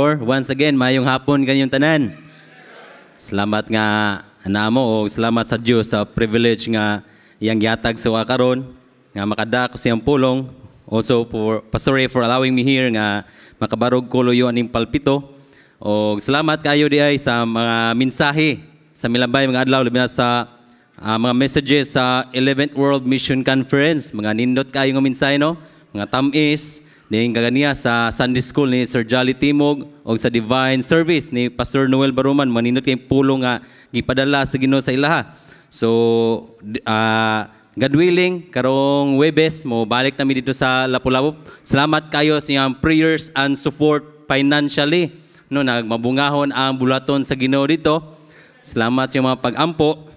Or once again, mayong hapon kanyong tanan. Salamat nga anamo o salamat sa Dios sa privilege nga iyang yatag sa karon nga makadak sa siyang pulong. Also for sorry for allowing me here nga makabarog ko loyo aning palpito. O salamat kayo di ay sa mga mensahe sa milabay mga adlaw labi na sa uh, mga messages sa 11th World Mission Conference. Mga nindot kayo nga mensahe no, mga tamis Ning kaganiya sa Sunday School ni Sir Jolly Timog o sa Divine Service ni Pastor Noel Baruman maninot kay pulong nga gipadala sa Ginoo sa ilaha. So uh, God willing karong Webes mo balik nami dito sa Lapu-Lapu. Salamat kayo sa iyang prayers and support financially no nagmabungahon ang bulaton sa Ginoo dito. Salamat sa iyong mga pag-ampo.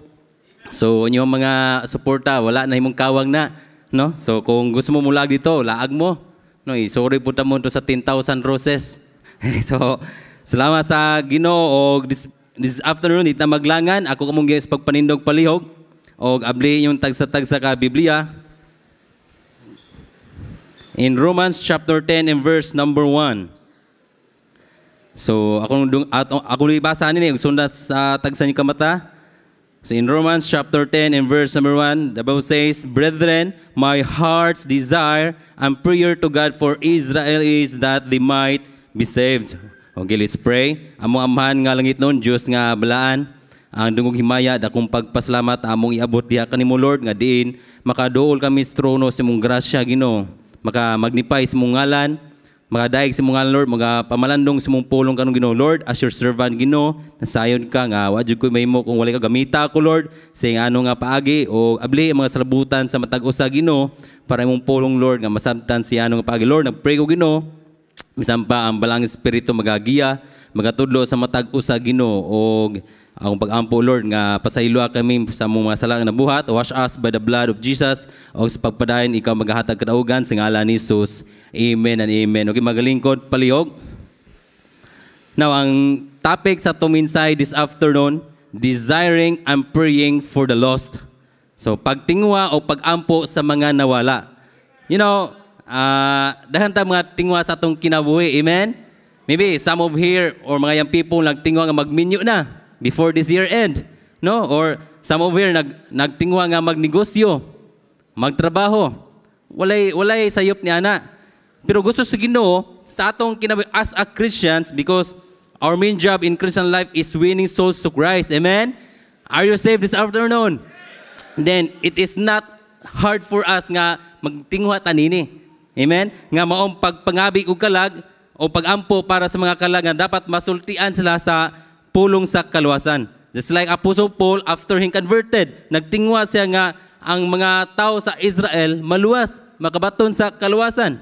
So inyong mga suporta wala na imong kawang na no. So kung gusto mo mulag dito, laag mo. No, isuri po mo to sa 10,000 roses. so, salamat sa Ginoo o this, this afternoon it maglangan ako kamong gayos pagpanindog palihog og abli yung tagsa-tagsa ka Biblia. In Romans chapter 10 and verse number 1. So, ako nung ako ni ibasa ni sundat sa tagsa ni kamata. So in Romans chapter 10 and verse number 1, the Bible says, Brethren, my heart's desire and prayer to God for Israel is that they might be saved. Okay, let's pray. Among amahan nga langit noon, Diyos nga balaan, ang dungog himaya, dakong pagpasalamat, among iabot diya kanimo Lord, nga diin, makaduol kami sa trono sa mong grasya, gino, Maka magnipay sa mong ngalan, mga daig si mga Lord, mga pamalandong si mong pulong kanong Ginoo Lord, as your servant Gino, nasayon ka nga wa jud ko mahimo kung wala ka gamita ko Lord, sa ano nga paagi o abli ang mga salabutan sa matag usa Ginoo para imong pulong Lord nga masabtan si ano nga paagi Lord, nagpray ko Ginoo bisan pa ang balang espiritu magagiya, magatudlo sa matag usa Ginoo og Akong pag-ampo, Lord, nga pasayloa kami sa mga salang na buhat. Wash us by the blood of Jesus. O sa pagpadayon, ikaw maghahatag kadaugan sa ngala ni Jesus. Amen and amen. Okay, magalingkod, palihog. Now, ang topic sa Tuminsay this afternoon, desiring and praying for the lost. So, pagtingwa o pagampo sa mga nawala. You know, uh, dahan ta mga tingwa sa atong kinabuhi. Amen? Maybe some of here or mga young people nagtingwa nga magminyo na before this year end. No? Or some of you nag, nagtingwa nga magnegosyo, magtrabaho. Walay, walay sayop ni ana. Pero gusto sa Ginoo sa atong kinabuhi as a Christians because our main job in Christian life is winning souls to Christ. Amen? Are you saved this afternoon? Then it is not hard for us nga magtingwa tanini. Amen? Nga maong pagpangabi o kalag o pagampo para sa mga kalag nga dapat masultian sila sa pulong sa kaluwasan. Just like Apostle Paul, after he converted, nagtingwa siya nga ang mga tao sa Israel maluwas, makabaton sa kaluwasan.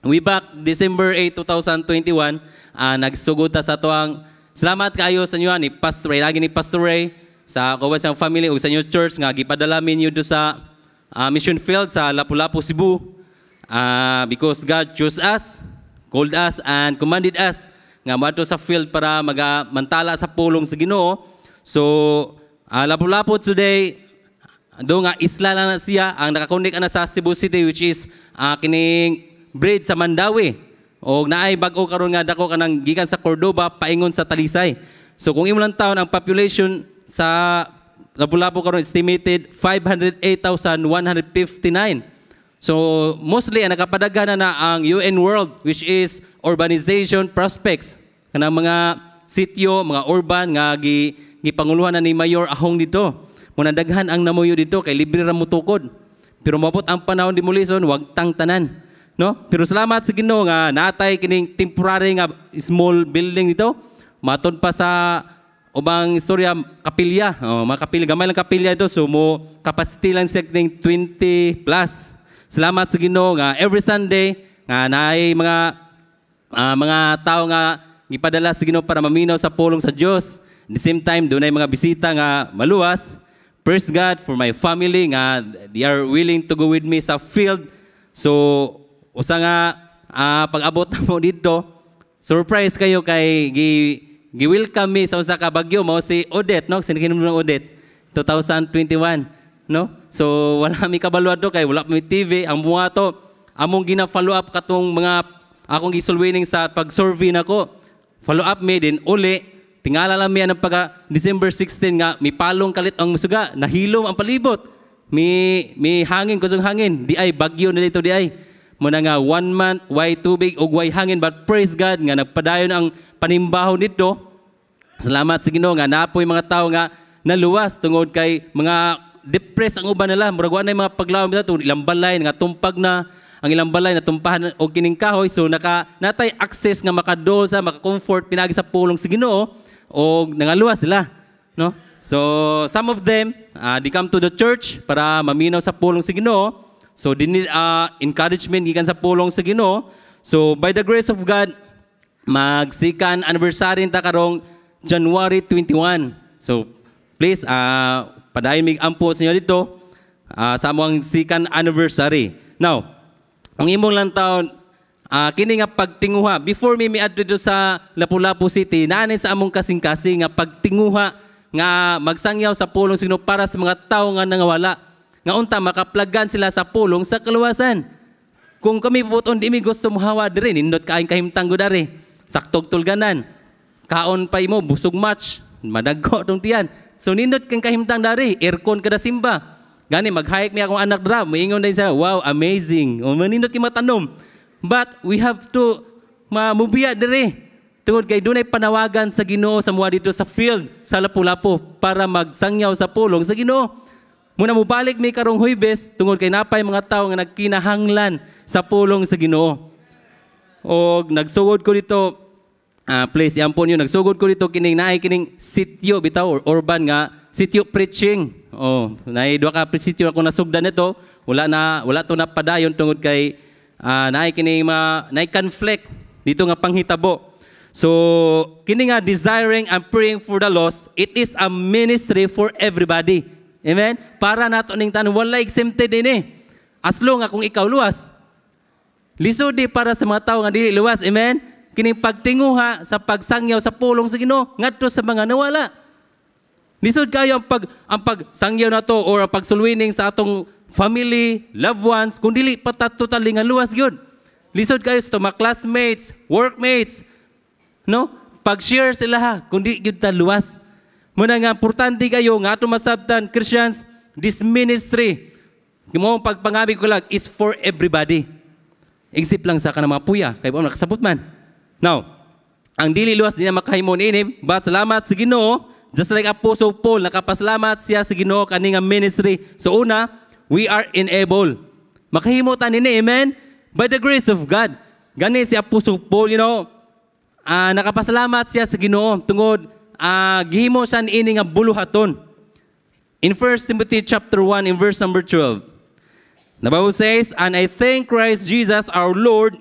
We back December 8, 2021, uh, nagsugod ta sa tuang salamat kayo sa inyo ah, ni Pastor Ray, lagi ni Pastor Ray sa kawan sa family o sa inyo church nga gipadalamin niyo do sa uh, mission field sa Lapu-Lapu, Cebu. Uh, because God chose us, called us, and commanded us nga moadto sa field para magamantala sa pulong sa Ginoo. So, uh, ah, lapu-lapu today, do nga isla lang na siya ang nakakonek na sa Cebu City which is uh, kining bridge sa Mandawi. O naay bag-o karon nga dako ka kanang gikan sa Cordoba paingon sa Talisay. So kung imulang taon ang population sa Lapu-Lapu karon estimated 508,159. So mostly ah, nakapadagana na ang UN World which is urbanization prospects kana mga sitio mga urban nga gi gipanguluhan na ni Mayor Ahong dito. Mo Munadaghan ang namuyo dito kay libre ra mo tukod. Pero mabot ang panahon di Mulison, wag tang tanan. No? Pero salamat sa Ginoo nga natay kining temporary nga small building dito. Matod pa sa ubang istorya kapilya. Oh, mga kapilya, gamay lang kapilya dito so mo capacity lang sa 20 plus. Salamat sa Ginoo nga every Sunday nga naay mga uh, mga tao nga gipadala sa Ginoo para maminaw sa pulong sa Dios. At the same time dunay mga bisita nga maluwas. Praise God for my family nga they are willing to go with me sa field. So usa nga uh, pag-abot mo dito, surprise kayo kay gi gi-welcome me sa usa ka bagyo mao si Odette no sinikinom ng Odette 2021. No? So, wala mi kabaluado kay wala mi TV. Ang mga to, among gina-follow up katong mga akong gisulwining sa pag-survey nako. Follow up mi din uli. Tingala lang mi ang pagka December 16 nga mi palong kalit ang musuga, nahilom ang palibot. Mi mi hangin kusog hangin, di ay bagyo na dito di ay. Mo nga one month way tubig og way hangin but praise God nga nagpadayon ang panimbaho nito. Salamat sa Ginoo nga napoy mga tao nga naluwas tungod kay mga depressed ang uban nila. Murag na mga paglaom nila ilang balay nga tumpag na ang ilang balay na tumpahan og kining kahoy so naka natay access nga makadosa, maka-comfort pinaagi sa pulong sa Ginoo og nangaluwa sila, no? So some of them uh, they come to the church para maminaw sa pulong sa Ginoo. So they need uh, encouragement gikan sa pulong sa Ginoo. So by the grace of God magsikan anniversary ta karong January 21. So please uh, padayon mig ampo sa inyo dito uh, sa among second anniversary. Now, ang imong lang taon uh, ah, kini nga pagtinguha before mi miadto dito sa Lapu-Lapu City naanay sa among kasing-kasing nga pagtinguha nga magsangyaw sa pulong sino para sa mga tawo nga nangawala nga unta makaplagan sila sa pulong sa kaluwasan. Kung kami puton di mi gusto muhawa diri nindot kaayong kahimtang gudari. Saktog tulganan. Kaon pa imo busog match. Managko tong tiyan. So nindot kang kahimtang dari, aircon kada simba. Gani maghayek mi akong anak dra, moingon dai sa, wow, amazing. O manindot kay matanom. But we have to mamubiya dere. Tungod kay dunay panawagan sa Ginoo sa mga dito sa field sa Lapu-Lapu para magsangyaw sa pulong sa Ginoo. Muna mubalik may karong huybes tungod kay napay mga tao nga nagkinahanglan sa pulong sa Ginoo. Og nagsuod ko dito uh, place yan po niyo nagsugod ko dito kining naay kining sityo bitaw or urban nga sityo preaching oh naay duha ka sityo ako nasugdan nito wala na wala to napadayon tungod kay uh, naay kining ma naay conflict dito nga panghitabo so kini nga desiring and praying for the lost it is a ministry for everybody amen para nato ning tanan wala exempted ini as aslo nga kung ikaw luwas lisod di para sa mga tao nga dili luwas amen kining pagtinguha sa pagsangyaw sa pulong sa Ginoo ngadto sa mga nawala. Lisod kayo ang pag ang pagsangyaw nato or ang pagsulwining sa atong family, loved ones, kung dili pa totally nga luwas gyud. Lisod kayo sa mga classmates, workmates, no? Pag-share sila ha, kundi di gyud ta luwas. Muna nga importante kayo nga ato masabtan Christians this ministry Gimo pagpangabi ko lang is for everybody. Except lang sa kanang mga puya kay ba nakasabot man. Now, ang dili luwas din na makahimo but salamat sa Ginoo, just like Apostle Paul, nakapasalamat siya sa si Ginoo kaning ministry. So una, we are enabled. Makahimo ta nini, amen? By the grace of God. Gani si Apostle Paul, you know, uh, nakapasalamat siya sa Ginoo tungod uh, gihimo siya ini nga buluhaton. In 1 Timothy chapter 1 in verse number 12. The Bible says, "And I thank Christ Jesus our Lord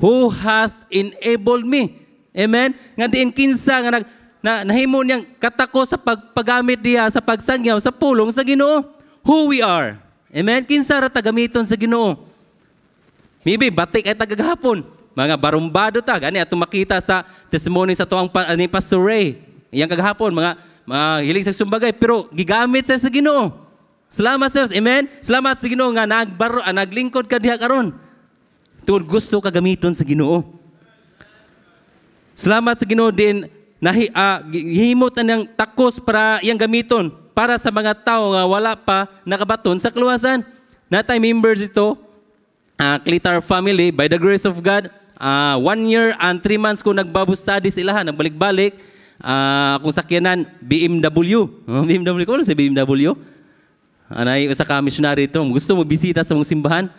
who hath enabled me. Amen? Nga diin kinsa nga nag, na, nahimo niyang katako sa pagpagamit niya sa pagsangyaw sa pulong sa Ginoo. Who we are. Amen? Kinsa ra tagamiton sa Ginoo. Maybe batik ay tagaghapon. Mga barumbado ta gani ato makita sa testimony sa tuang pa, ni Pastor Ray. Iyang kagahapon mga mga hiling sa sumbagay pero gigamit sa, sa Ginoo. Salamat sa Amen. Salamat sa Ginoo nga nagbaro ah, naglingkod ka diha karon tungod gusto ka gamiton sa Ginoo. Salamat sa Ginoo din nahi uh, ah, himot ang takos para iyang gamiton para sa mga tao nga wala pa nakabaton sa kaluwasan. Natay members ito, uh, ah, Clitar family, by the grace of God, uh, one year and three months ko nagbabo studies ilahan, nagbalik-balik, uh, kung sakyanan, BMW. Oh, BMW, kung ano si BMW? Anay, isa ka missionary ito. Gusto mo bisita sa mong simbahan?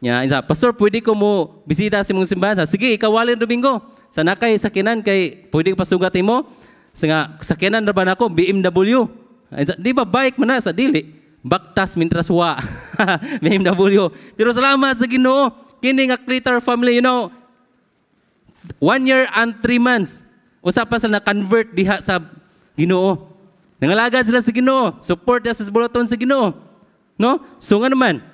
Nya, isa, Pastor, pwede ko mo bisita sa mong simbahan. Sa, Sige, ikawalin Domingo. Sa nakay sakinan kay pwede ko pasugat mo. Sa nga, sakinan na ba na ako? BMW. Isa, di ba bike man na sa dili? Baktas mintras wa. BMW. Pero salamat sa Ginoo. Kini nga Critter family, you know, one year and three months. Usa pa sila na-convert diha sa Ginoo. Nangalagad sila sa Ginoo. Support sa bulletin sa Ginoo. No? So nga naman,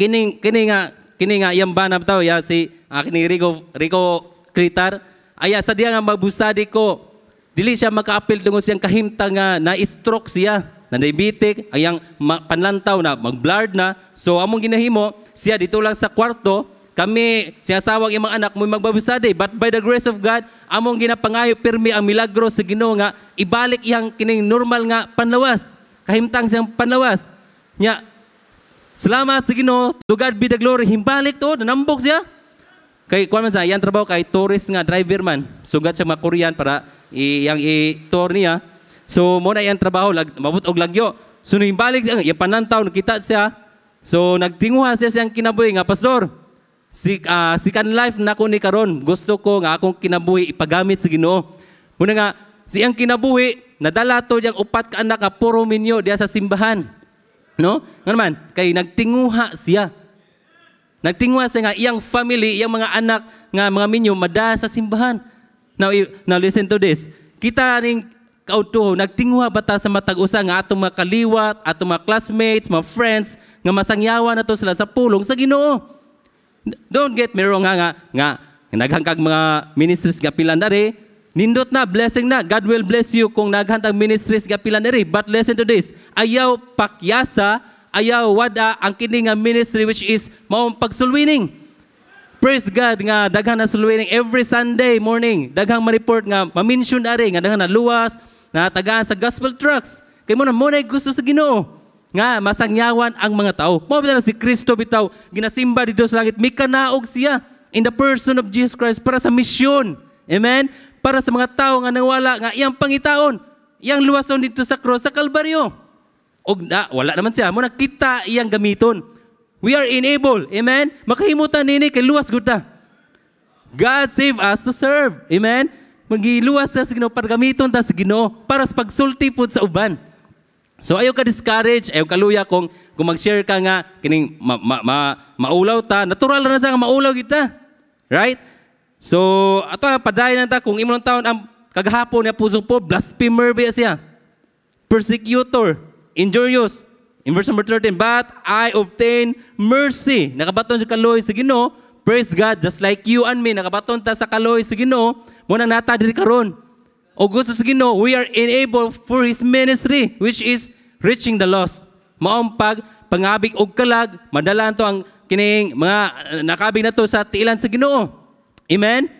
kining kini nga kini nga iyang banab taw ya si uh, kini Rico Rico Kritar aya sa diya nga magbustadi ko dili siya makaapil tungod siyang kahimtang nga na-stroke siya na diabetic ayang panlantaw na mag-blurred na so among ginahimo siya dito lang sa kwarto kami siya sinasawag imong anak mo magbabusade but by the grace of God among ginapangayo pirmi ang milagro sa Ginoo nga ibalik yang kining normal nga panlawas kahimtang siyang panlawas nya Salamat sa Ginoo. To God be the glory. Himbalik to, nanambok siya. Kay kuan man sa yang trabaho kay tourist nga driver man. Sugat siya mga Korean para iyang i-tour niya. So mo na yang trabaho lag, mabut og lagyo. So himbalik siya, iya panantaw nakita siya. So nagtinguha siya siyang kinabuhi nga pastor. Si uh, si kan life nako ni karon. Gusto ko nga akong kinabuhi ipagamit sa Ginoo. Muna nga siyang kinabuhi nadala to yang upat ka anak nga puro minyo diya sa simbahan. No? Nga naman, kay nagtinguha siya. Nagtinguha siya nga iyang family, iyang mga anak, nga mga minyo, mada sa simbahan. Now, now listen to this. Kita ning kautuho, nagtinguha ba ta sa matag-usa nga atong mga kaliwat, atong mga classmates, mga friends, nga masangyawa na to sila sa pulong sa ginoo. Don't get me wrong nga nga, nga naghangkag mga ministers nga pila na rin, Nindot na, blessing na. God will bless you kung naghantag ministries gapilan diri. But listen to this. Ayaw pakyasa, ayaw wada ang kini nga ministry which is maong pagsulwining. Praise God nga daghan na sulwining every Sunday morning. Daghang ma-report nga ma-mention ari nga daghan na luwas, na tagaan sa gospel trucks. Kay mo na mo gusto sa Ginoo nga masangyawan ang mga tao. Mao bitaw si Kristo bitaw ginasimba dito sa langit mikanaog siya in the person of Jesus Christ para sa misyon. Amen? para sa mga tao nga nawala nga iyang pangitaon, iyang luwason dito sa cross sa Kalbaryo. Og na, wala naman siya mo nakita iyang gamiton. We are enabled. Amen? Makahimutan nini kay luwas gud ta. God save us to serve. Amen? Magiluwas sa Ginoo para gamiton ta sa Ginoo para sa pagsulti pud sa uban. So ayaw ka discourage, ayaw ka luya kung kung mag-share ka nga kining ma, ma, ma, maulaw ta, natural na sa nga maulaw kita. Right? So, ato na padayon ta kung imong taon ang kagahapon niya puso po, blasphemer ba siya? Persecutor, injurious. In verse number 13, but I obtain mercy. Nakabaton sa kaloy sa Ginoo, praise God, just like you and me, nakabaton ta sa kaloy sa Ginoo, mo na nata diri karon. O gusto sa Ginoo, we are enabled for his ministry which is reaching the lost. Maong pangabig og kalag, madala to ang kining mga ah, nakabig na to sa tiilan sa Ginoo. Amen?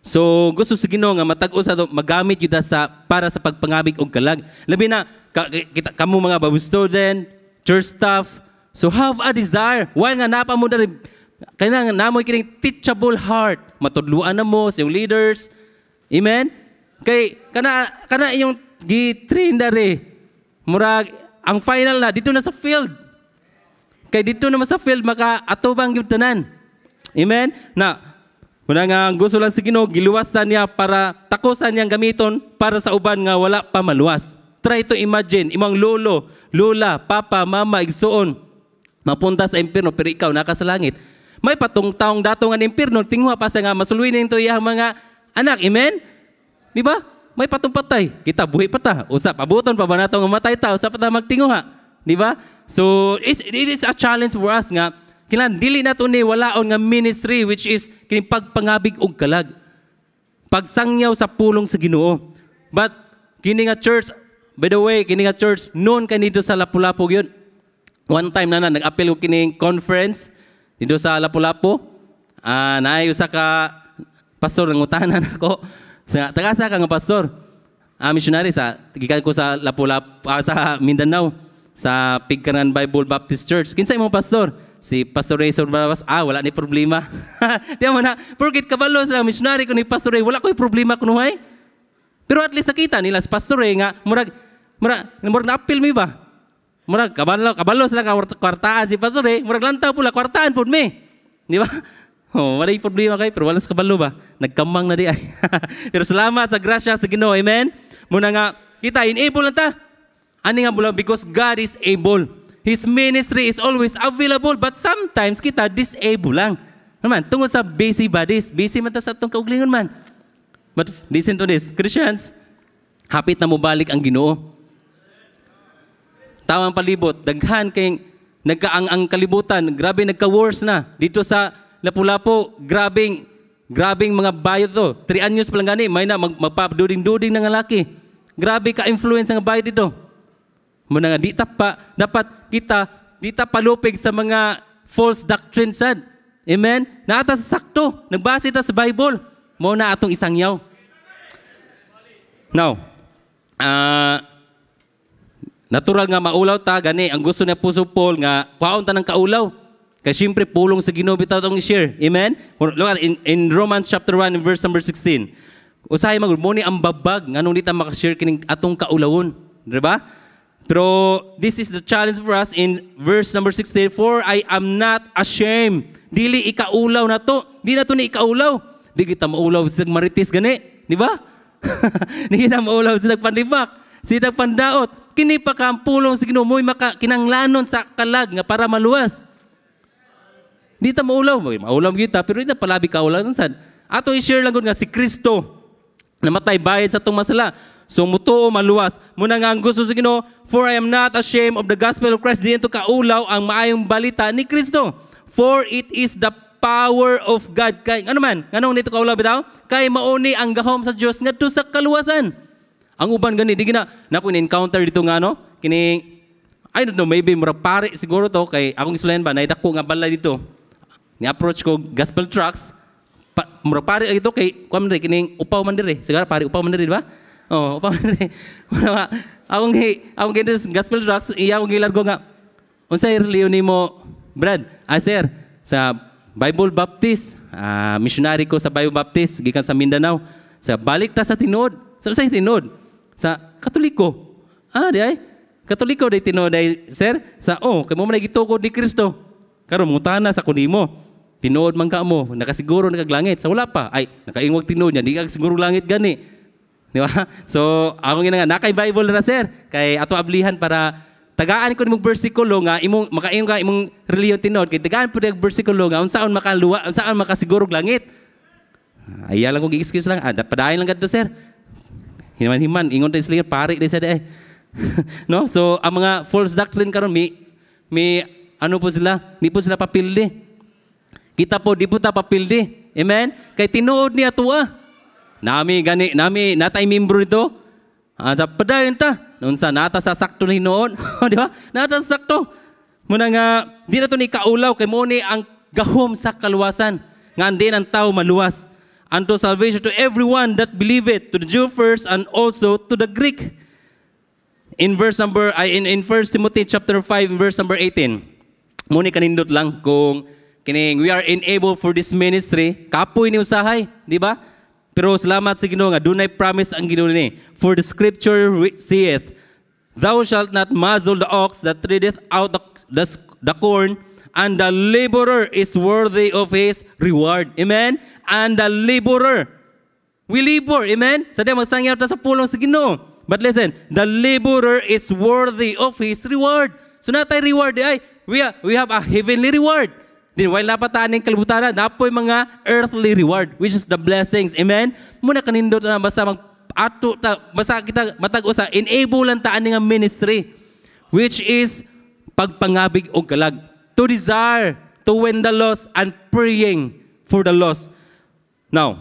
So, gusto sa Ginoo nga matag usa magamit yun sa para sa pagpangabig og kalag. Labi na ka, kita kamo mga Bible student, church staff, so have a desire. While nga napa mo dali kaya nga namoy kining teachable heart. Matudluan na mo sa iyong leaders. Amen? Kay kana kana iyong gi-train dali. Murag ang final na dito na sa field. Kay dito na sa field maka atubang gyud tanan. Amen? Na Muna nga ang gusto lang si Ginoo giluwas na niya para takusan niyang gamiton para sa uban nga wala pa maluwas. Try to imagine imong lolo, lula, papa, mama igsoon, mapunta sa impierno pero ikaw naka sa langit. May patong taong datong ang impierno tingwa pa sa nga masuluy nito iyang mga anak. Amen? Di ba? May patong patay. Kita buhi pa ta. Usa pa ba natong matay ta? Usa pa ta magtinguha. Di ba? So it, it is a challenge for us nga Kinahanglan dili nato ni walaon nga ministry which is kining pagpangabig og kalag. Pagsangyaw sa pulong sa Ginoo. But kini nga church, by the way, kini nga church noon kay dito sa Lapu-Lapu gyud. One time na na nag-appel ko kining conference dito sa Lapu-Lapu. Ah, uh, naay usa ka pastor ng utanan ako. Sa taga sa ka nga pastor. Ah, missionary sa gikan ko sa Lapu-Lapu ah, sa Mindanao sa Pigkanan Bible Baptist Church. Kinsay mo pastor? si Pastor Ray Sunbalabas, ah, wala ni problema. Ah. Di mo na, porkit kabalo sa missionary ko ni Pastor Ray, wala ko'y problema ah nuhay. Pero at least nakita nila si Pastor Ray nga, murag, murag, murag na appel mi ba? Murag, kabalo, kabalo sila kwartaan si Pastor Ray, murag lantaw pula, kwartaan po mi. Di ba? Oh, wala yung problema kayo, pero wala sa kabalo ba? Nagkamang na di ay. pero salamat sa grasya sa Ginoo, amen? Muna nga, kita, in-able na ta. Ani nga bulan, because God is able. His ministry is always available but sometimes kita disable lang. Naman, ano tungod sa busy bodies, busy man ta sa atong kauglingon man. But listen to this, Christians, hapit na mubalik ang Ginoo. Tawang palibot, daghan kay nagkaang-ang kalibutan, grabe nagka-worse na dito sa Lapu-Lapu, grabing grabing mga bayot to. 3 anyos pa lang gani, may na mag, magpapaduding-duding ng lalaki. Grabe ka-influence ng bayot dito. Muna nga, di tapa, dapat kita, di palupig sa mga false doctrines sad. Amen? Naata sa sakto, nagbasa ta sa Bible. Mo na atong isang yaw. Now, uh, natural nga maulaw ta, gani, ang gusto ni puso Paul nga, kwaon ta ng kaulaw. Kaya siyempre pulong sa ginoo bitaw tong share. Amen? Look at in, in Romans chapter 1 verse number 16. Usahay magud mo ni ang babag nganong dita maka-share kining atong kaulawon, di ba? Pero this is the challenge for us in verse number 16. I am not ashamed. Dili ikaulaw na to. Di na to ni ikaulaw. Di kita maulaw sa maritis gani. Di ba? Di kita maulaw sa nagpanlibak. Sa nagpandaot. Kini pa ka ang pulong sa ginumoy maka kinanglanon sa kalag nga para maluwas. Di ta maulaw. Maulaw kita. Pero di na palabi ka ulaw. Ato i-share lang nga si Kristo namatay bayad sa itong masala. So mutuo maluwas. Muna nga ang gusto sa Ginoo, for I am not ashamed of the gospel of Christ. Di to kaulaw ang maayong balita ni Kristo. For it is the power of God. Kay, ano man, anong nito kaulaw bitaw? Kay mauni ang gahom sa Dios ngadto sa kaluwasan. Ang uban gani di gina na ko encounter dito nga ano, kining I don't know, maybe mura pare siguro to kay akong isulayan ba naidako nga balay dito. Ni approach ko gospel trucks, pa, mura pare ito kay kuan man kining upaw man dire. Sigara pare upaw man dire, di ba? Oh, pamere. Wala Akong gi akong gi gospel tracks iya akong gilargo nga. Unsay reliyon nimo, Brad? Ah, sir, sa Bible Baptist, ah, missionary ko sa Bible Baptist gikan sa Mindanao. Sa balik ta sa tinod. Sa unsay tinod? Sa Katoliko. Ah, di ay. Katoliko day tinod day, sir. Sa oh, kay mo man gitukod ni Kristo. Karon tana sa kunimo. Tinood man ka mo, nakasiguro nakaglangit. Sa wala pa, ay, nakaingwag tinood niya, di ka siguro langit gani. Di ba? So, ako nga nga, nakay Bible na sir. Kay ato ablihan para tagaan ko nimong bersikulo nga imong makaingon ka imong reliyon tinod kay tagaan pud ang bersikulo nga unsaon makaluwa unsaon makasigurog langit Aya ah, lang kong excuse lang. Ah, padayon lang kadto, sir. Himan-himan, ingon ta sila, pari di sad eh no? So, ang mga false doctrine karon mi mi ano po sila, di po sila papildi. Kita po, di po ta papildi. Amen? Kay tinuod ni to ah. Nami gani nami natay membro dito. Ah, sa padayon ta. Noon sa nata sa sakto ni noon. di ba? Nata sa sakto. Muna nga, di na to ni kaulaw kay mo ni ang gahom sa kaluwasan. Nga hindi ang tao maluwas. Unto salvation to everyone that believe it, to the Jew first and also to the Greek. In verse number, in, in 1 Timothy chapter 5, verse number 18, muni kanindot lang kung kining we are enabled for this ministry, kapoy ni usahay, di ba? Pero salamat sa Ginoo nga dunay promise ang Ginoo ni. For the scripture saith, Thou shalt not muzzle the ox that treadeth out the, the, the corn, and the laborer is worthy of his reward. Amen? And the laborer. We labor. Amen? Sa so, magsangyot na sa pulong sa Ginoo. But listen, the laborer is worthy of his reward. So natay reward ay, we, we have a heavenly reward. Din while napatanin kalibutana, napoy mga earthly reward, which is the blessings. Amen? Muna kanindo na basa mag ato ta, basa kita matag usa enable lang ani nga ministry which is pagpangabig og kalag to desire to win the lost and praying for the lost now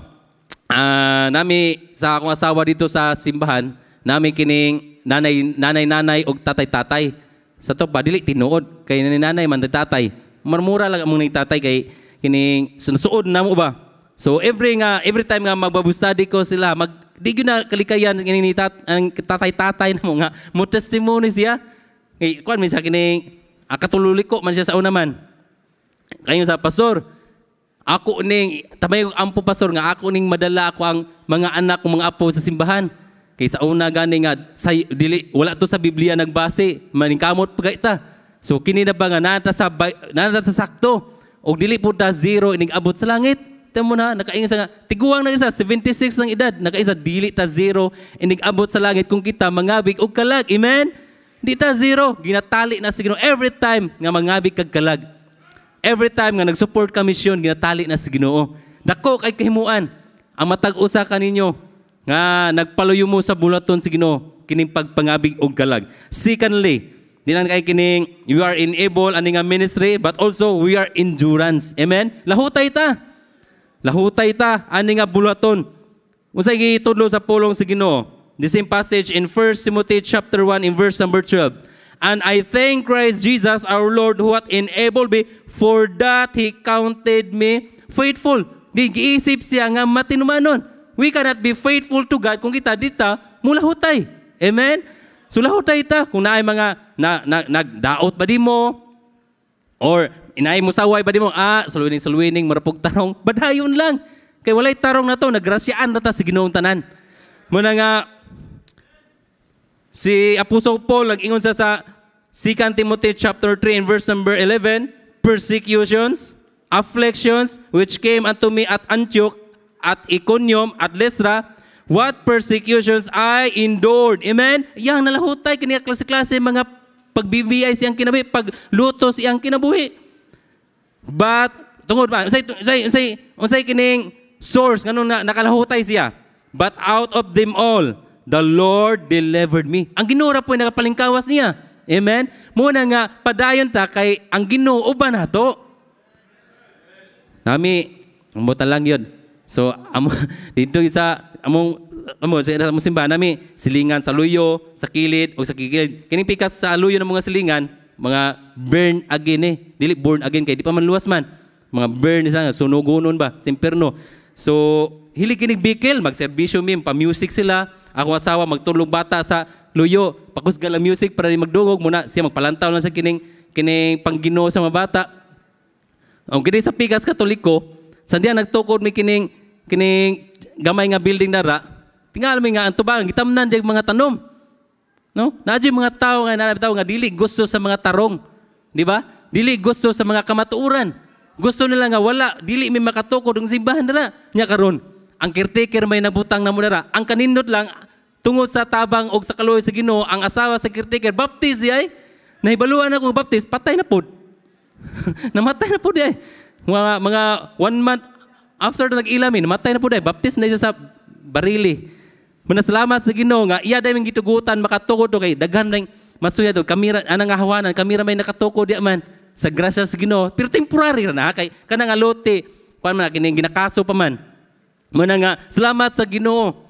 uh, nami sa akong asawa dito sa simbahan nami kining nanay nanay nanay og tatay tatay sa to ba dili tinuod kay nanay nanay man tatay Marmura lang among ni kay kining sunsuod na mo ba? So every nga every time nga magbabustadi ko sila, mag di gyud na kalikayan ni tat, ang tatay-tatay namo nga mo testimony siya. Kay kuan man siya kining akatululik ko man siya sa una man. Kayo sa pastor, ako ning tamay ko ampo pastor nga ako ning madala ako ang mga anak ko mga apo sa simbahan. Kay sa una gani nga say, dili, wala to sa Biblia nagbase, maningkamot pa ta. So kini na ba nga nata sa nata sa sakto og dili pud ta zero ining abot sa langit. Tamo na nakaingon sa nga tiguang na isa 76 nang edad nakaingon sa dili ta zero ining abot sa langit kung kita mangabig og kalag. Amen. Di ta zero ginatali na si Ginoo every time nga mangabig kag kalag. Every time nga nag-support ka misyon ginatali na si Ginoo. Dako kay kahimuan ang matag usa kaninyo nga nagpaluyo mo sa bulaton sa Ginoo kining pagpangabig og kalag. Secondly, Dinan kay kining you are enabled ani nga ministry but also we are endurance. Amen. Lahutay ta. Lahutay ta ani nga bulaton. Unsay gitudlo sa pulong sa Ginoo? The same passage in 1 Timothy chapter 1 in verse number 12. And I thank Christ Jesus our Lord who hath enabled me for that he counted me faithful. Di giisip siya nga matinumanon. We cannot be faithful to God kung kita dita mulahutay. Amen? Sulahot ta ita kung naay mga na, na, nagdaot ba di mo or inay mo saway ba di mo ah sulwining sulwining marapog tarong badayon lang kay walay tarong na to nagrasyaan na ta sa Ginoong tanan. Muna nga si Apostol Paul nagingon ingon sa sa 2 Timothy chapter 3 and verse number 11 persecutions afflictions which came unto me at Antioch at Iconium at Lystra what persecutions I endured. Amen? Yang nalahutay, tayo, kaniya klase-klase, mga pagbibiyay siyang kinabuhi, pagluto siyang kinabuhi. But, tungod ba, unsay, unsay, unsay, unsay kining source, ganun na, nakalahutay siya. But out of them all, the Lord delivered me. Ang ginura po yung nakapalingkawas niya. Amen? Muna nga, padayon ta kay ang ginoo ba na to? Nami, umutan lang yun. So amo dito isa among amo sa among simbahan nami silingan sa luyo, sa kilid o sa kikilid. Kining pikas sa luyo ng mga silingan, mga burn again eh. Dili burn again kay di pa man luwas man. Mga burn sa sunugonon ba, simperno. So hili kinig bikil, magserbisyo mi, pa music sila. Ako asawa magtulog bata sa luyo, pakusgal ang music para di magdungog muna siya magpalantaw lang sa kining kining pangginoo sa mga bata. Ang kini sa pikas katoliko, Sandiyan nagtukod mi kining kining gamay nga building dara. Tingal mi nga antubang gitamnan di mga tanom. No? Naadyo mga tao nga nanay tao nga dili gusto sa mga tarong. Di ba? Dili gusto sa mga kamatuuran. Gusto nila nga wala dili mi makatukod ang simbahan dara. Nya karon ang caretaker may nabutang na mo dara. Ang kanindot lang tungod sa tabang og sa kaloy sa Ginoo ang asawa sa caretaker baptist di ay nahibaluan ako baptist patay na pud namatay na pud di mga, mga one month after na nag-ilamin, matay na po dahil, baptist na siya sa barili. Manasalamat sa Ginoo nga iya dai gitugutan makatukod do kay daghan nang masuya do kamira anang nga hawanan kamira may nakatukod di man sa grasya sa Ginoo pero temporary ra na kay kana nga lote pan man kining ginakaso pa man mo nga salamat sa Ginoo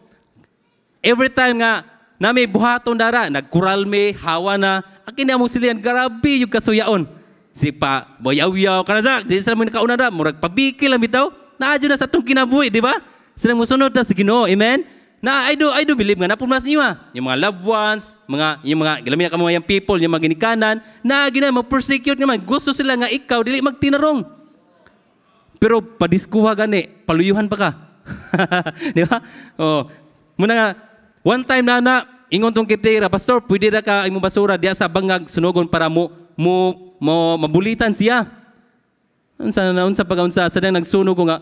every time nga nami buhaton dara nagkuralme hawa na akin na mo silian grabe yung kasuyaon si pa boyaw-yaw ka na Di sila mo nakauna na. Murag pabikil ang bitaw. Naadyo na sa itong kinabuhi, di ba? Sila mo sunod na sa Ginoo. Amen? Na I do, I do believe nga na mas niyo ha. Ah. Yung mga loved ones, mga, yung mga, alam niya yung people, yung mga ginikanan, na ginay, mo persecute nga Gusto sila nga ikaw, dili magtinarong. Pero padiskuha gani, paluyuhan pa ka. di ba? Oh. Muna nga, one time na na, ingon tong kitira, Pastor, pwede ra ka imong basura diya sa bangag sunogon para mo mo, mo mabulitan siya. Unsa na unsa pagaunsa sa nagsunog ko nga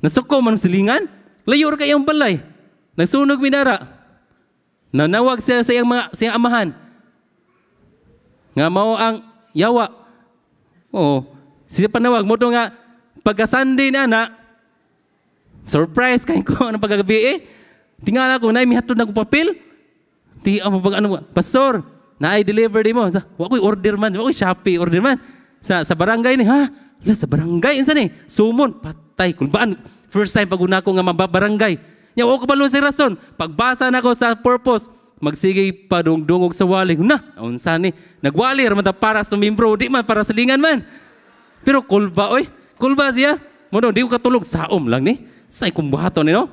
nasuko man silingan, layo ra kayang balay. Nagsunog minara. Nanawag siya sa iyang mga sa iyang amahan. Nga mao ang yawa. Oo. Siya panawag mo to nga pagka-Sunday na na surprise kay ko ano pagkagabi eh. Tingala ko na mihatod na ko papel. Ti amo pag ano pastor, na i-deliver din mo. Sa, wakoy order man, wakoy Shopee, order man. Sa, sa barangay ni, ha? La, sa barangay, insan ni. Sumon, patay, kulbaan. First time paguna ko nga mababarangay. Nya, wako ba si rason? Pagbasa nako sa purpose, magsigay pa dungdungog sa waling. Na, unsan ni, nagwali, raman para sa membro di man, para sa lingan man. Pero kulba, oy. Kulba siya. Muno, di ko katulog, om lang ni. Say kumbuhato ni, no?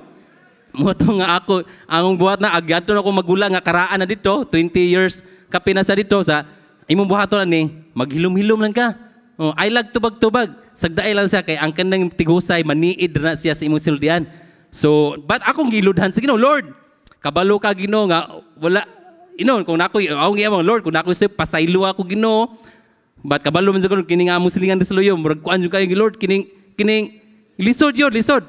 Mo nga ako, ang buhat na, agad to na ako magulang, nga karaan na dito, 20 years, kapinasa dito sa imong buhaton ani maghilom-hilom lang ka. Oh, I lag tubag-tubag. Sagdaay lang siya kay ang kanang tigusay maniid na siya sa imong sildian. So, but akong giludhan sa Ginoo, Lord. Kabalo ka Ginoo nga wala ino kung nako ako giyamang Lord kung nako sa pasaylo ako Ginoo. But kabalo man sa karon kini nga silingan sa loyo, murag kuan jud kayo Lord kining kining lisod yo, lisod.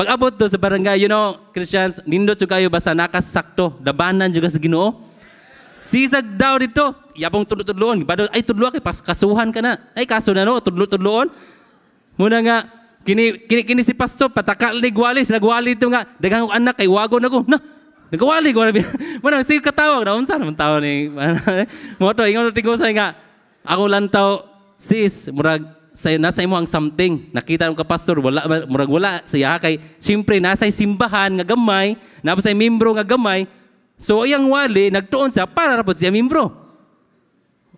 Pag abot do sa barangay, you know, Christians, nindot jud kayo basta nakasakto, dabanan jud sa Ginoo. Sisag daw dito. Yabong tudlo-tudloon. Ay, tudlo kay kasuhan ka na. Ay, kaso na no, tudlo-tudloon. Muna nga, kini, kini, kini si pasto, patakal ni gwali, sila gwali dito nga, dagang anak kay wago na ko. Na, nagawali ko. Muna, sige katawag na, unsa naman tao ni, moto, to, ingon na tigusay nga, ako lang tao, sis, murag, sa nasa imo ang something nakita mo ka pastor wala murag wala sa kay siyempre nasa simbahan nga gamay napa sa membro nga gamay So ayang wali nagtuon sa para rapod siya membro.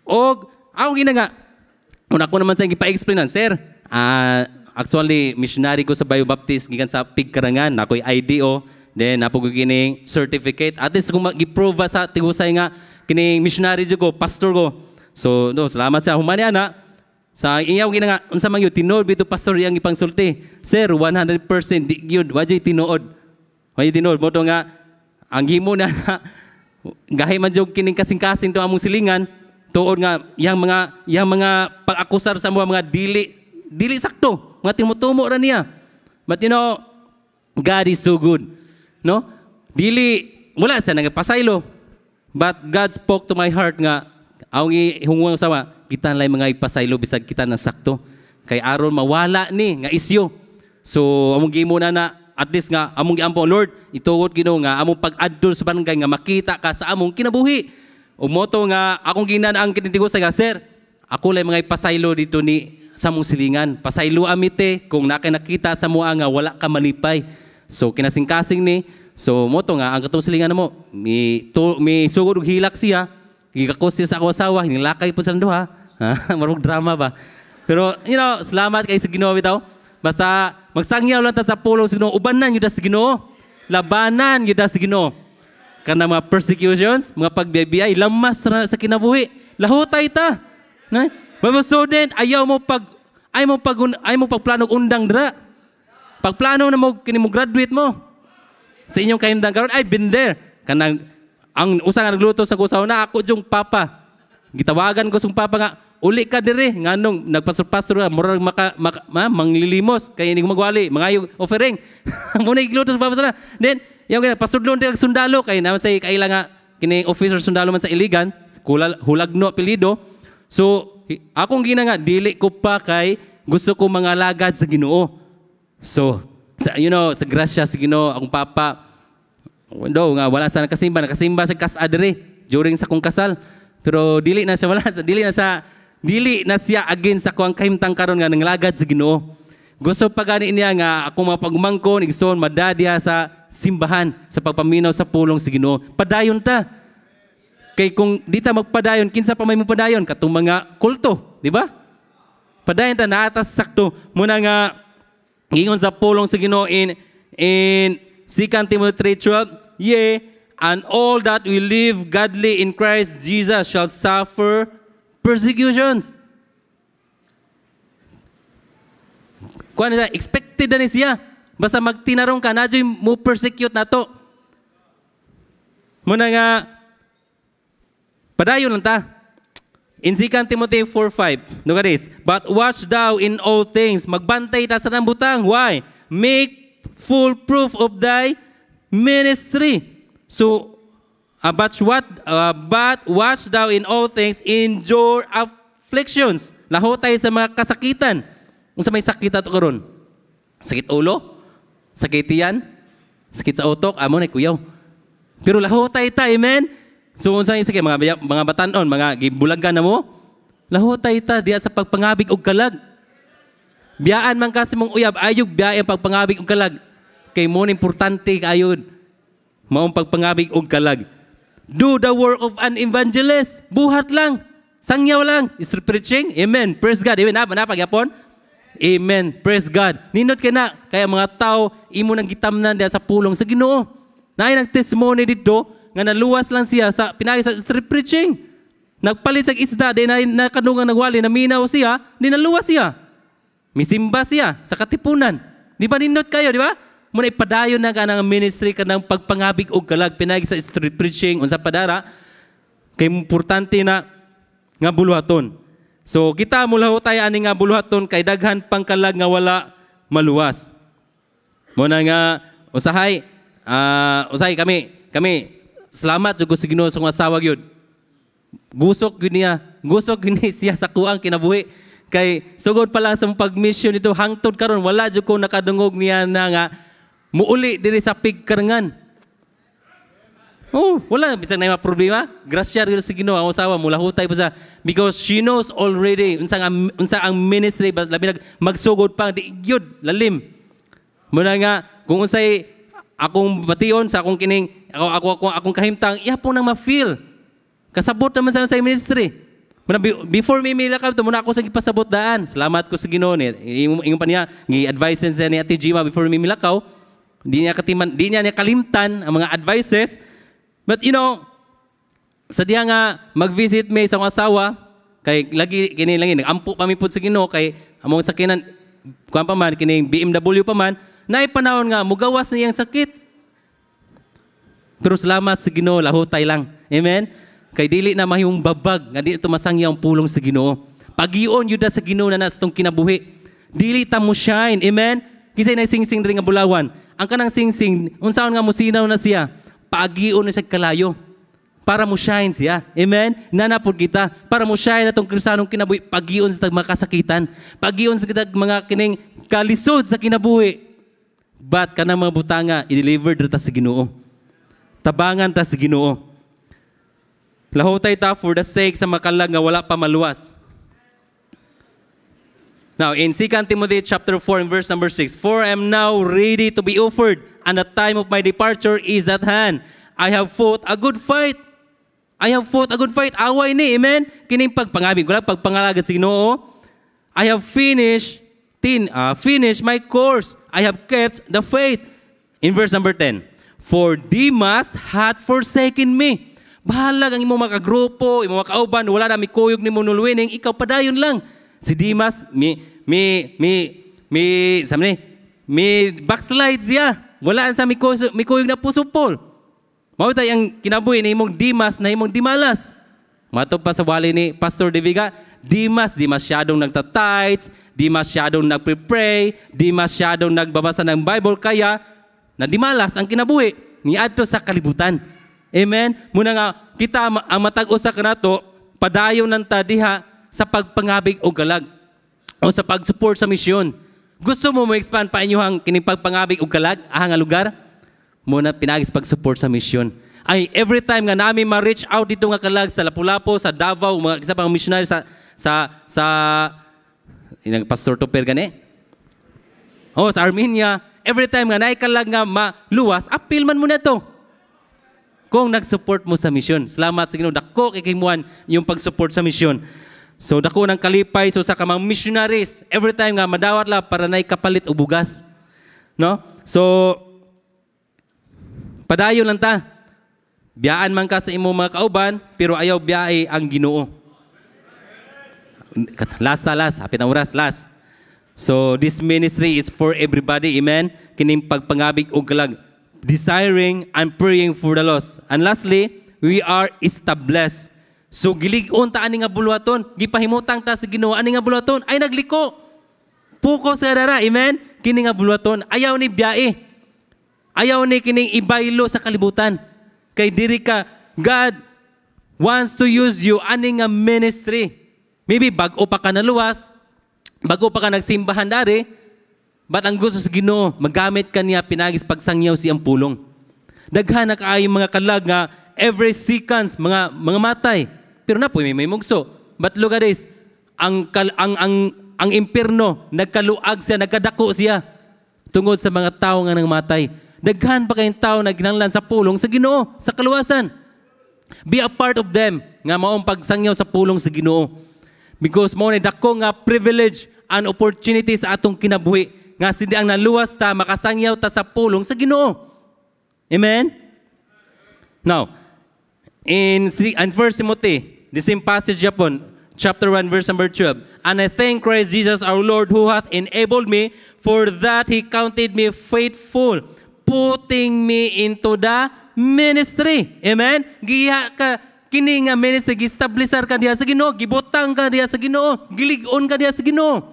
Og ang ina nga una ko naman sa gipa-explainan, sir. Uh, actually missionary ko sa Bio Baptist gikan sa Pigkarangan, nakoy IDO, then napo certificate. At least kung giprova sa tigusay nga kining missionary ko, pastor ko. So no, salamat sa humani ana. Sa iyaw gina nga unsa man gyud tinod bito pastor yang ipangsulti. Sir, 100% di gyud wa jay tinuod. Wa jay tinuod mo nga ang himo na gahay man jog kining kasing-kasing to among silingan tuod nga yang mga yang mga pag-akusar sa mga, mga dili dili sakto mga tinutumo ra niya but you know God is so good no dili wala sa nang pasaylo but God spoke to my heart nga ang ihunguang sama kita lang mga ipasaylo bisag kita nang sakto kay aron mawala ni nga isyo so among gimo na na at least nga among giampo Lord itugot Ginoo nga among pag-adol sa barangay nga makita ka sa among kinabuhi ug moto nga akong ginan ang sa nga sir ako lay mga ipasaylo dito ni sa mong silingan pasaylo amite kung nakay nakita sa mua nga wala ka malipay so kinasingkasing ni so moto nga ang katong silingan mo mi to, mi sugod og hilak siya gigakos siya sa ako asawa nilakay po sa duha marug drama ba pero you know salamat kay sa Ginoo bitaw basta Magsangyaw lang ta sa pulong sa Ginoo. Ubanan yun sa Ginoo. Labanan yun sa Ginoo. Kana mga persecutions, mga pagbibiyay, lamas na sa kinabuhi. Lahutay ta. Na? Bible student, ayaw mo pag ay mo pag ay mo pagplano undang dira. Pagplano na mo kini mo graduate mo. Sa inyong kahimdang karon ay been there. Kanang ang usang nagluto sa kusaw na ako yung papa. Gitawagan ko sung papa nga uli ka dire nganong nagpastor-pastor murag maka, maka ma, manglilimos kay ini magwali mangayog offering mo na iglutos pa sa then yaw gina pasudlon dig sundalo kay na say kaila nga kini officer sundalo man sa Iligan kulal hulagno apelyido so akong ginanga dili ko pa kay gusto ko mga lagad sa Ginoo so sa, you know sa grasya sa Ginoo akong papa daw nga wala sa nakasimba nakasimba sa kasadre during sa kong kasal pero dili na siya wala sa dili na sa Dili na siya again sa kuang kahimtang karon nga nanglagad sa Ginoo. Gusto pa gani niya nga ako mapagmangkon igsoon madadya sa simbahan sa pagpaminaw sa pulong sa Ginoo. Padayon ta. Kay kung di ta magpadayon kinsa pa may mo padayon katong mga kulto, di ba? Padayon ta natas sakto muna nga gingon sa pulong sa Ginoo in in 2 Timothy 3:12, yea, and all that we live godly in Christ Jesus shall suffer persecutions. Kuan na expected na ni siya. Basta magtinarong ka, na mo persecute na to. Muna nga, padayon lang ta. In 2 Timothy 4.5, look at this. But watch thou in all things. Magbantay ta sa nambutang. Why? Make full proof of thy ministry. So, Uh, but, what, uh, but watch thou in all things, endure afflictions. Laho tayo sa mga kasakitan. Kung sa may sakit ato karon. Sakit ulo, sakit iyan, sakit sa utok, amo ni kuyaw. Pero laho tayo ta, amen? So, unsa yung sakit, mga, mga batanon, mga gibulagan na mo, laho tayo ta, diya sa pagpangabig og kalag. Biyaan man kasi mong uyab, ayog biyaan pagpangabig og kalag. Kay mo importante ayod. Maong pagpangabig og kalag. Do the work of an evangelist. Buhat lang. Sangyaw lang. Is preaching? Amen. Praise God. Amen. Apa na pagyapon? Amen. Praise God. Ninot ka na. Kaya mga tao, imo nang gitamnan diya sa pulong sa ginoo. Naay nang testimony dito, nga naluwas lang siya sa pinagi sa street preaching. Nagpalit sa isda, di na nakanungang nagwali, naminaw siya, di naluwas siya. Misimba siya sa katipunan. Di ba ninot kayo, di ba? Muna ipadayon na ka ng ministry ka ng pagpangabig o kalag, pinagi sa street preaching, unsa padara, kay importante na nga buluhaton. So kita mula ho tayo ani nga buluhaton kay daghan pang kalag nga wala maluwas. Mo nga usahay uh, usahay kami kami salamat jud sa Ginoo sa asawa gyud. Gusok gyud niya, gusok gyud siya sa kuang kinabuhi kay sugod pa lang sa pag-mission nito hangtod karon wala jud ko nakadungog niya na nga Muuli diri sa pigkarangan. Oh, wala bisag na problema. Grasya rin sa Ginoo ang usawa mula hutay pa sa because she knows already unsa ang unsa ang ministry bas labi nag magsugod pa di gyud lalim. Muna nga kung unsay akong bation sa akong kining ako ako ako akong kahimtang iya po nang ma-feel. Kasabot naman sa sa ministry. Muna before may mila ka to muna ako sa gipasabot daan. Salamat ko sa Ginoo ni ingon pa niya gi advise sa ni Ate Jima before may mila hindi niya, katiman, hindi niya nakalimtan ang mga advices. But you know, sa diya nga mag-visit may sa asawa, kay lagi kini lagi nagampo pa mi sa Ginoo kay among sakinan kuan pa man kini BMW pa man na ipanahon nga mugawas na ang sakit. Pero salamat sa Ginoo lahutay lang. Amen. Kay dili na mahimong babag nga dili tumasangya ang pulong sa Ginoo. Pagiyon yun sa Ginoo na nas tong kinabuhi. Dili ta mo shine. Amen. Kisay na sing-sing nga bulawan ang kanang singsing, unsaon nga musinaw na siya, paagion na siya kalayo. Para mo shine siya. Amen? Nanapod kita. Para mo shine na itong krisanong kinabuhi, pagion sa makasakitan. Pagion sa tag mga kining kalisod sa kinabuhi. But kanang mga butanga, i-deliver ta sa ginoo. Tabangan ta sa ginoo. Lahotay ta for the sake sa makalag nga wala pa maluwas. Now, in 2 Timothy chapter 4 and verse number 6, For I am now ready to be offered, and the time of my departure is at hand. I have fought a good fight. I have fought a good fight. Away ni, amen? Kining pagpangabing ko lang, pagpangalagat si Noo. I have finished, tin, uh, finished my course. I have kept the faith. In verse number 10, For Demas hath forsaken me. Bahalag ang imong mga grupo, imong mga kauban, wala na mi kuyog ni mo nulwining, ikaw padayon lang. Si Dimas, mi, mi, mi, mi, sa ni, mi backslide siya. Wala sa mi, kuyog, mi kuyog na pusupol. Mawitay ang kinabuhi ni imong dimas na imong dimalas. Mato pa sa wali ni Pastor Diviga, Dimas, di masyadong nagtatights, di masyadong nagpre-pray, di masyadong nagbabasa ng Bible, kaya na dimalas ang kinabuhi ni Adto sa kalibutan. Amen? Muna nga, kita ang matag-usa ka padayon nang tadiha sa pagpangabig o galag o sa pag-support sa misyon. Gusto mo mo expand pa inyo inyuhang kinipagpangabig og kalag ahang nga lugar? Muna pinagis pag-support sa misyon. Ay every time nga nami ma-reach out dito nga kalag sa Lapu-Lapu, sa Davao, mga isa pang missionary sa sa sa inang pastor to per gani. Oh, sa Armenia, every time nga naay kalag nga maluwas, appeal man mo na to. Kung nag-support mo sa misyon. Salamat sa Ginoo dako kay kimuan yung pag-support sa misyon. So dako nang kalipay so sa kamang missionaries every time nga madawat la para nay kapalit og No? So padayon lang ta. Biyaan man ka sa imo mga kauban pero ayaw biyae ang Ginoo. Last ta last, hapit na oras last. So this ministry is for everybody. Amen. Kining pagpangabig og kalag desiring and praying for the lost. And lastly, we are established So gilig-on ta ani nga bulwaton, gipahimutang ta sa Ginoo ani nga bulwaton ay nagliko. Puko sa dara, amen. Kini nga bulwaton ayaw ni biyae. Ayaw ni kining ibaylo sa kalibutan. Kay diri ka God wants to use you ani nga ministry. Maybe bag-o pa ka naluwas, bag-o pa ka nagsimbahan dari, but ang gusto sa Ginoo, magamit kaniya pinagis pagsangyaw siyang pulong. Daghan na kaayo mga kalag nga every seconds mga mga matay pero napoy may mugso. But look at this, ang, kal, ang, ang, ang impirno, nagkaluag siya, nagkadako siya tungod sa mga tao nga nang matay. Daghan pa kayong tao na ginanglan sa pulong sa ginoo, sa kaluwasan. Be a part of them nga maong pagsangyaw sa pulong sa ginoo. Because mo dako nga privilege and opportunity sa atong kinabuhi nga sindi ang naluwas ta makasangyaw ta sa pulong sa Ginoo. Amen. Now, in in 1 Timothy The same passage upon chapter 1, verse number 12. And I thank Christ Jesus our Lord who hath enabled me, for that he counted me faithful, putting me into the ministry. Amen? Giya ka, kini nga ministry, gistablisar ka diya sa gino, gibotang ka diya sa gino, gilig ka diya sa Ginoo.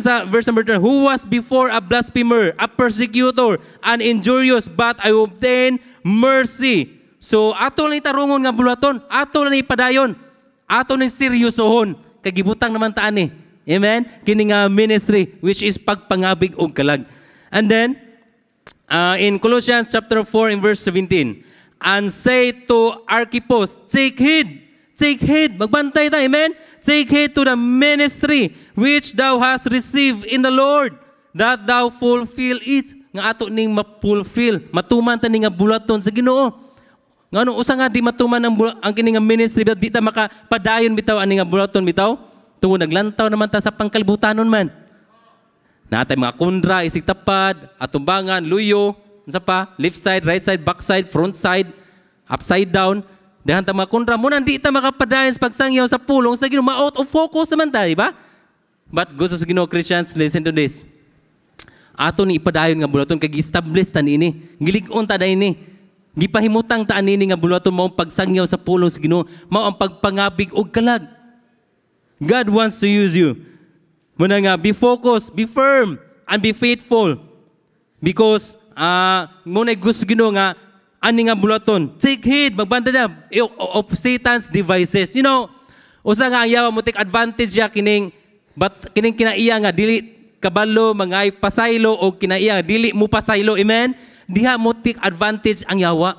sa verse number 10, who was before a blasphemer, a persecutor, an injurious, but I obtained mercy So ato lang itarungon nga bulaton, ato lang ipadayon, ato lang seryosohon kagibutang naman ta ani. Amen. Kini nga ministry which is pagpangabig og kalag. And then uh, in Colossians chapter 4 and verse 17, and say to Archippus, take heed Take heed. Magbantay tayo. Amen? Take heed to the ministry which thou hast received in the Lord that thou fulfill it. Nga ato ning mapulfill. Matuman ta ni nga bulaton sa ginoo. Ngano usa nga di matuman ang, ang kini nga ministry bitaw di ta makapadayon bitaw ani nga bulaton bitaw. Tungod naglantaw naman ta sa pangkalbutanon man. Natay mga kundra, isig tapad, atumbangan, luyo, unsa pa, left side, right side, back side, front side, upside down. Dahan ta mga kundra, muna di ta makapadayon sa pagsangyaw sa pulong sa Ginoo, ma-out of focus naman ta, di ba? But gusto sa Ginoo Christians, listen to this. Ato ni ipadayon nga bulaton kag establish ta ni ini. ngiligon ta ta ini. Gipahimutang ta anini nga bulaton mao ang pagsangyaw sa pulong sa Ginoo, mao ang pagpangabig og kalag. God wants to use you. Muna nga be focused, be firm and be faithful. Because uh, ah, muna gusto Ginoo nga ani nga bulaton, take heed magbanda na eh, of Satan's devices. You know, usa nga ang yawa mo take advantage ya kining but kining kinaiya nga dili kabalo mangay pasaylo o kinaiya dili mo pasaylo. Amen diha mo take advantage ang yawa.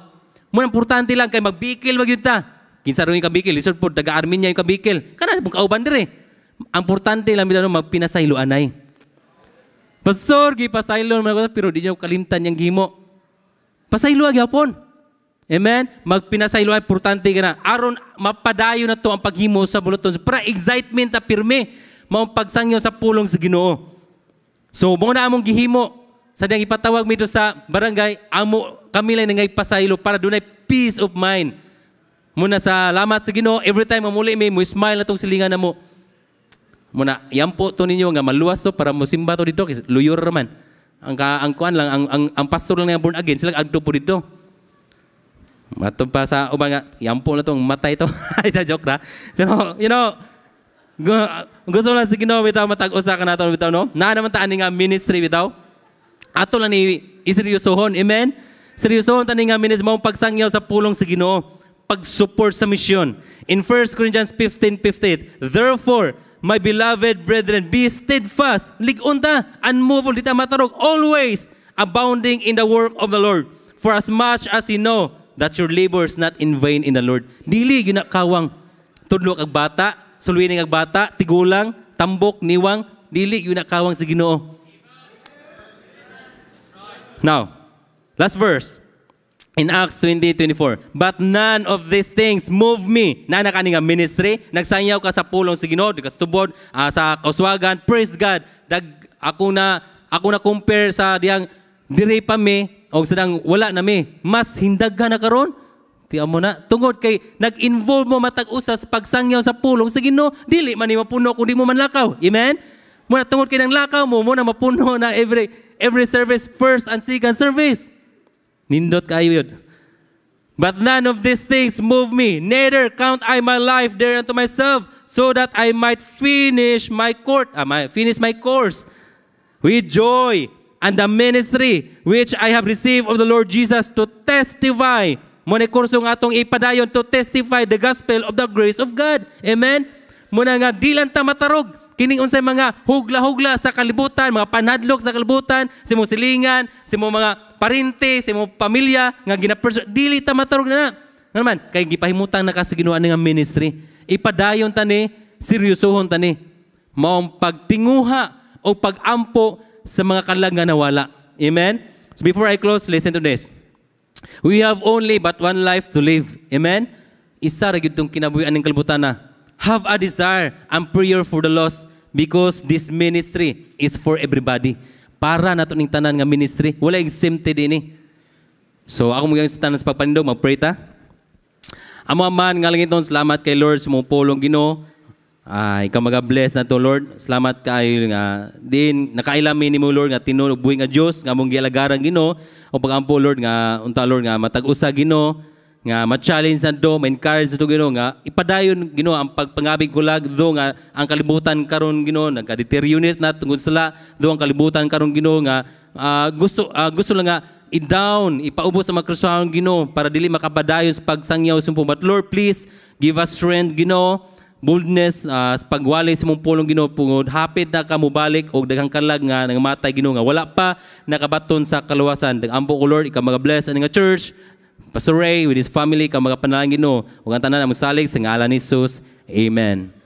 Muna importante lang kay magbikil wag yun ta. Kinsa ron yung kabikil, lisod po, taga-Armenia yung kabikil. Kana, mong kauban dire. Ang importante lang nila magpinasailuan anay. Pastor, gipasailo naman ako, pero di niyo kalimtan yung gimo. Pasaylo ang yapon. Amen? Magpinasaylo ay importante ka na. Aron, mapadayo na to ang paghimo sa buluton. Para excitement na pirme. Maong pagsangyo sa pulong sa ginoo. So, mga na among gihimo, sa diyang ipatawag mi sa barangay, amo kami lang nangay pasaylo para dunay peace of mind. Muna sa lamat sa Ginoo, every time mamuli mi mo smile na tong silingan na mo. Muna, yan po to ninyo nga maluwas to para mo simba to dito kasi luyor man. Ang ka, ang kuan lang ang, ang, ang pastor lang nga born again sila agto po dito. Mato pa sa uban nga, yan po na tong matay to. Ay na joke ra. Pero you know, gusto lang si Ginoo bitaw matag-usa ka nato bitaw no. Na naman ta ani nga ministry bitaw. Ato lang ni iseryosohon. Amen? Seryosohon tani nga minis mao pagsangyaw sa pulong sa Ginoo, pag-support sa misyon. In 1 Corinthians 15:58, therefore My beloved brethren, be steadfast, ligunta, unmovable, dita matarog, always abounding in the work of the Lord. For as much as you know that your labor is not in vain in the Lord. Dili, yun kawang tudlo kag bata, sulwining kag bata, tigulang, tambok, niwang, dili, yun kawang sa ginoo. Now, last verse. In Acts 20:24, But none of these things move me. Nana kani nga ministry, nagsanyaw ka sa pulong sa Ginoo, ka tubod, uh, sa kauswagan, praise God. Dag ako na ako na compare sa diyang diri pa mi og sadang wala na mi. Mas hindaghan na karon. Ti amo na. Tungod kay nag-involve mo matag-usa sa pagsangyaw sa pulong sa Ginoo, dili man ni mapuno kundi mo manlakaw. Amen? mo Muna tungod kay nang lakaw mo, na mapuno na every, every service, first and second service. Nindot kayo yun. But none of these things move me, neither count I my life there unto myself, so that I might finish my court, uh, my, finish my course with joy and the ministry which I have received of the Lord Jesus to testify. mo na kursong atong ipadayon to testify the gospel of the grace of God. Amen? Muna nga, dilan ta matarog kining unsay mga hugla-hugla sa kalibutan, mga panadlok sa kalibutan, simo silingan, simo mga parente, simo pamilya nga ginaperso dili ta matarog na. Nga naman, kay gipahimutang na ka sa Ginoo nga ministry. Ipadayon tani, seryosohon tani. ni. Maong pagtinguha o pagampo sa mga kalang nga nawala. Amen. So before I close, listen to this. We have only but one life to live. Amen? Isa ra gyud tong kinabuhi aning kalibutan na. Have a desire and prayer for the lost because this ministry is for everybody. Para na ning tanan nga ministry. Wala exempted dini. Eh. So ako mga sa tanan sa pagpanindaw, magpray ta. Amo man nga langiton, salamat kay Lord sa mong pulong Ginoo. Uh, ikaw mag-bless na to, Lord. Salamat kayo nga. Din, nakailami ni mo, Lord, nga tinubuhi nga Diyos, nga mong gilagaran, Ginoo. O pagampo, Lord, nga, unta, Lord, nga matag-usa, gino nga ma-challenge na do, ma-encourage na do Ginoo nga ipadayon gino ang pagpangabing kulag do nga ang kalibutan karon gino, nagka-deteriorate na tungod sala do ang kalibutan karon gino nga uh, gusto uh, gusto lang nga i-down, ipaubos sa mga Kristohanon Ginoo para dili makapadayon sa pagsangyaw sa But Lord, please give us strength gino, boldness uh, pagwalay sa mong pulong Ginoo pungod hapit na kamubalik og daghang kalag nga nangmatay gino nga wala pa nakabaton sa kaluwasan Ang ko Lord ikaw mga bless ang church Pastor Ray with his family, kang mga panalangin no. Huwag ang tanan ang musalig sa ngalan ni Jesus. Amen.